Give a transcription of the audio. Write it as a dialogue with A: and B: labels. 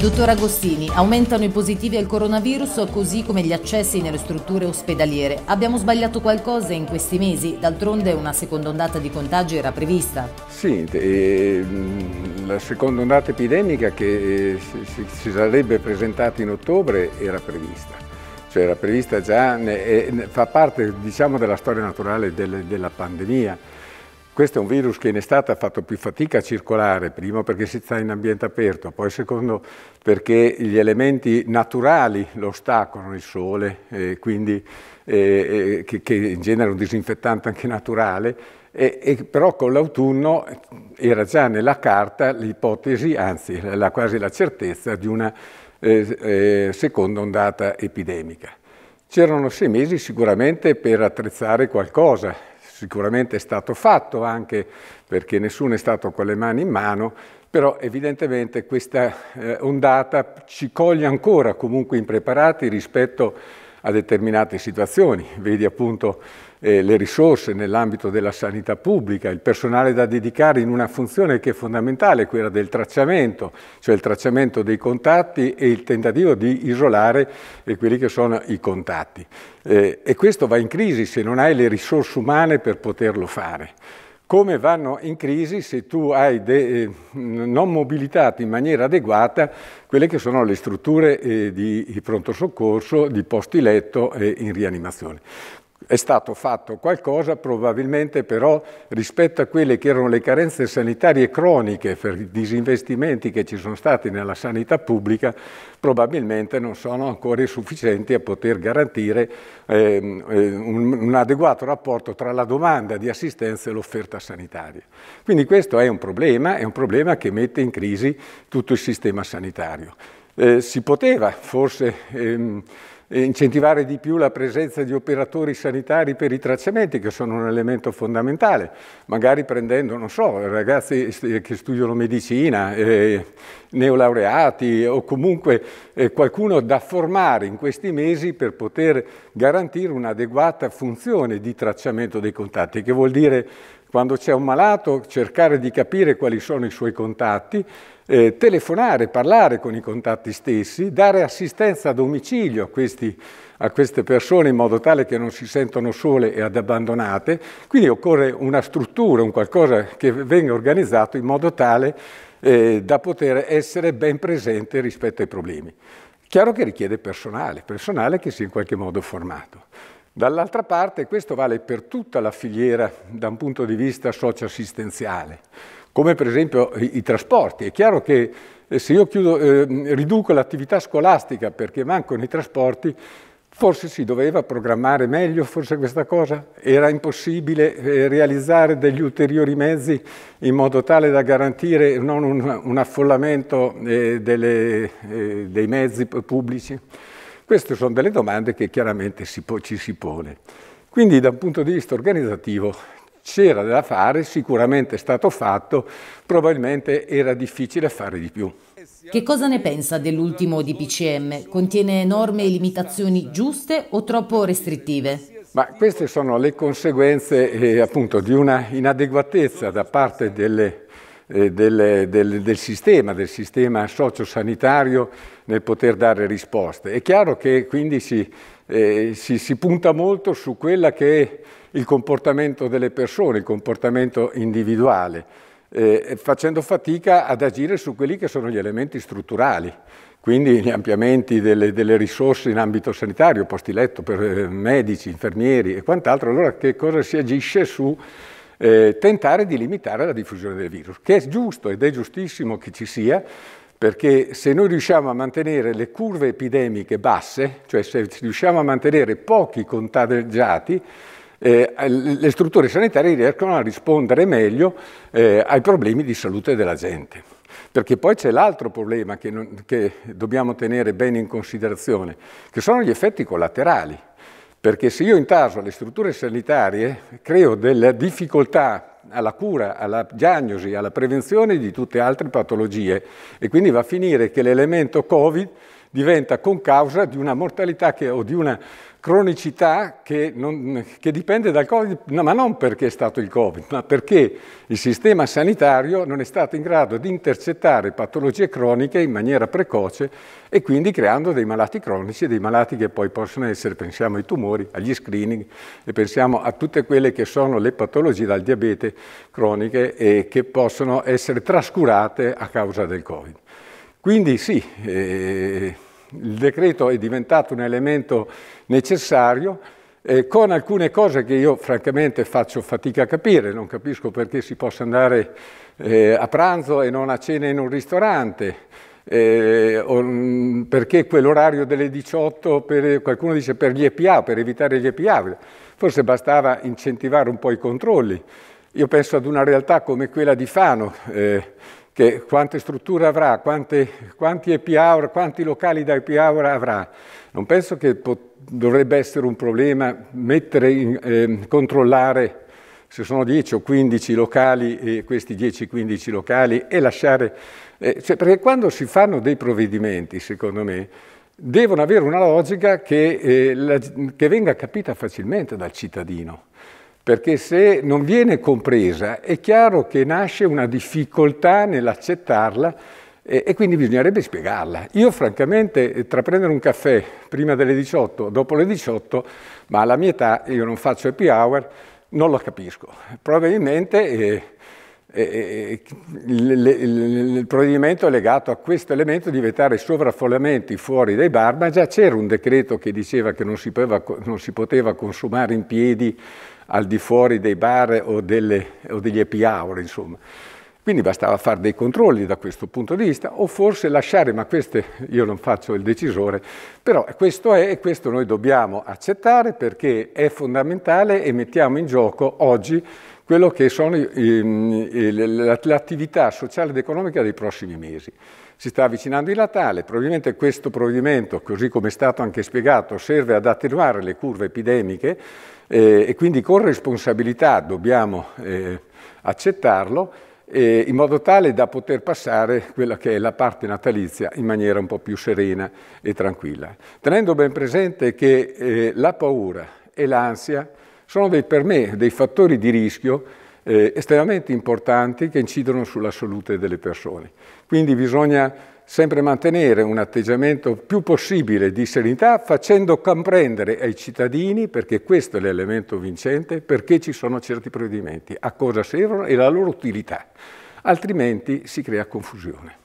A: Dottor Agostini, aumentano i positivi al coronavirus così come gli accessi nelle strutture ospedaliere. Abbiamo sbagliato qualcosa in questi mesi? D'altronde una seconda ondata di contagi era prevista. Sì, eh, la seconda ondata epidemica che eh, si, si sarebbe presentata in ottobre era prevista cioè era prevista già, ne, fa parte diciamo, della storia naturale della pandemia. Questo è un virus che in estate ha fatto più fatica a circolare, primo perché si sta in ambiente aperto, poi secondo perché gli elementi naturali lo ostacolano, il sole, eh, quindi, eh, che, che genera un disinfettante anche naturale, e, e, però con l'autunno era già nella carta l'ipotesi, anzi la, quasi la certezza di una eh, eh, seconda ondata epidemica. C'erano sei mesi sicuramente per attrezzare qualcosa, sicuramente è stato fatto anche perché nessuno è stato con le mani in mano, però evidentemente questa eh, ondata ci coglie ancora comunque impreparati rispetto a a determinate situazioni. Vedi appunto eh, le risorse nell'ambito della sanità pubblica, il personale da dedicare in una funzione che è fondamentale, quella del tracciamento, cioè il tracciamento dei contatti e il tentativo di isolare eh, quelli che sono i contatti. Eh, e questo va in crisi se non hai le risorse umane per poterlo fare come vanno in crisi se tu hai de, eh, non mobilitato in maniera adeguata quelle che sono le strutture eh, di pronto soccorso, di posti letto e in rianimazione. È stato fatto qualcosa probabilmente però rispetto a quelle che erano le carenze sanitarie croniche per i disinvestimenti che ci sono stati nella sanità pubblica, probabilmente non sono ancora sufficienti a poter garantire ehm, eh, un, un adeguato rapporto tra la domanda di assistenza e l'offerta sanitaria. Quindi questo è un problema, è un problema che mette in crisi tutto il sistema sanitario. Eh, si poteva forse ehm, incentivare di più la presenza di operatori sanitari per i tracciamenti, che sono un elemento fondamentale, magari prendendo, non so, ragazzi eh, che studiano medicina, eh, neolaureati o comunque eh, qualcuno da formare in questi mesi per poter garantire un'adeguata funzione di tracciamento dei contatti, che vuol dire quando c'è un malato, cercare di capire quali sono i suoi contatti, eh, telefonare, parlare con i contatti stessi, dare assistenza a domicilio a, questi, a queste persone in modo tale che non si sentano sole e abbandonate. Quindi occorre una struttura, un qualcosa che venga organizzato in modo tale eh, da poter essere ben presente rispetto ai problemi. Chiaro che richiede personale, personale che sia in qualche modo formato. Dall'altra parte questo vale per tutta la filiera da un punto di vista socioassistenziale, come per esempio i, i trasporti. È chiaro che eh, se io chiudo, eh, riduco l'attività scolastica perché mancano i trasporti, forse si doveva programmare meglio, forse questa cosa era impossibile eh, realizzare degli ulteriori mezzi in modo tale da garantire non un, un affollamento eh, delle, eh, dei mezzi pubblici. Queste sono delle domande che chiaramente si ci si pone. Quindi da un punto di vista organizzativo c'era da fare, sicuramente è stato fatto, probabilmente era difficile fare di più. Che cosa ne pensa dell'ultimo DPCM? Contiene norme e limitazioni giuste o troppo restrittive? Ma queste sono le conseguenze eh, appunto di una inadeguatezza da parte delle eh, del, del, del, sistema, del sistema sociosanitario nel poter dare risposte. È chiaro che quindi si, eh, si, si punta molto su quella che è il comportamento delle persone, il comportamento individuale, eh, facendo fatica ad agire su quelli che sono gli elementi strutturali, quindi gli ampliamenti delle, delle risorse in ambito sanitario, posti letto per eh, medici, infermieri e quant'altro. Allora che cosa si agisce su eh, tentare di limitare la diffusione del virus, che è giusto ed è giustissimo che ci sia, perché se noi riusciamo a mantenere le curve epidemiche basse, cioè se riusciamo a mantenere pochi contagiati, eh, le strutture sanitarie riescono a rispondere meglio eh, ai problemi di salute della gente. Perché poi c'è l'altro problema che, non, che dobbiamo tenere bene in considerazione, che sono gli effetti collaterali. Perché se io intaso le strutture sanitarie creo delle difficoltà alla cura, alla diagnosi, alla prevenzione di tutte altre patologie e quindi va a finire che l'elemento Covid diventa con causa di una mortalità che, o di una cronicità che, non, che dipende dal Covid, no, ma non perché è stato il Covid, ma perché il sistema sanitario non è stato in grado di intercettare patologie croniche in maniera precoce e quindi creando dei malati cronici e dei malati che poi possono essere, pensiamo ai tumori, agli screening e pensiamo a tutte quelle che sono le patologie dal diabete croniche e che possono essere trascurate a causa del Covid. Quindi sì, eh, il decreto è diventato un elemento necessario eh, con alcune cose che io francamente faccio fatica a capire, non capisco perché si possa andare eh, a pranzo e non a cena in un ristorante, eh, o, mm, perché quell'orario delle 18, per, qualcuno dice per gli EPA, per evitare gli EPA, forse bastava incentivare un po' i controlli. Io penso ad una realtà come quella di Fano, eh, che quante strutture avrà, quante, quanti happy hour, quanti locali da happy hour avrà. Non penso che dovrebbe essere un problema mettere in, eh, controllare se sono 10 o 15 locali, eh, questi 10-15 locali, e lasciare... Eh, cioè, perché quando si fanno dei provvedimenti, secondo me, devono avere una logica che, eh, la, che venga capita facilmente dal cittadino perché se non viene compresa è chiaro che nasce una difficoltà nell'accettarla e, e, quindi bisognerebbe spiegarla. Io francamente eh, tra prendere un caffè prima delle 18, dopo le 18, ma alla mia età io non faccio happy hour, non lo capisco. Probabilmente... Eh, il provvedimento è legato a questo elemento di vietare sovraffollamenti fuori dai bar, ma già c'era un decreto che diceva che non si, poteva, non si poteva consumare in piedi al di fuori dei bar o, delle, o degli happy hour, insomma. Quindi bastava fare dei controlli da questo punto di vista o forse lasciare, ma questo io non faccio il decisore, però questo è e questo noi dobbiamo accettare perché è fondamentale e mettiamo in gioco oggi quello che sono l'attività sociale ed economica dei prossimi mesi. Si sta avvicinando il Natale, probabilmente questo provvedimento, così come è stato anche spiegato, serve ad attenuare le curve epidemiche eh, e quindi con responsabilità dobbiamo eh, accettarlo eh, in modo tale da poter passare quella che è la parte natalizia in maniera un po' più serena e tranquilla, tenendo ben presente che eh, la paura e l'ansia sono dei, per me dei fattori di rischio eh, estremamente importanti che incidono sulla salute delle persone. Quindi bisogna sempre mantenere un atteggiamento più possibile di serenità facendo comprendere ai cittadini, perché questo è l'elemento vincente, perché ci sono certi provvedimenti, a cosa servono e la loro utilità, altrimenti si crea confusione.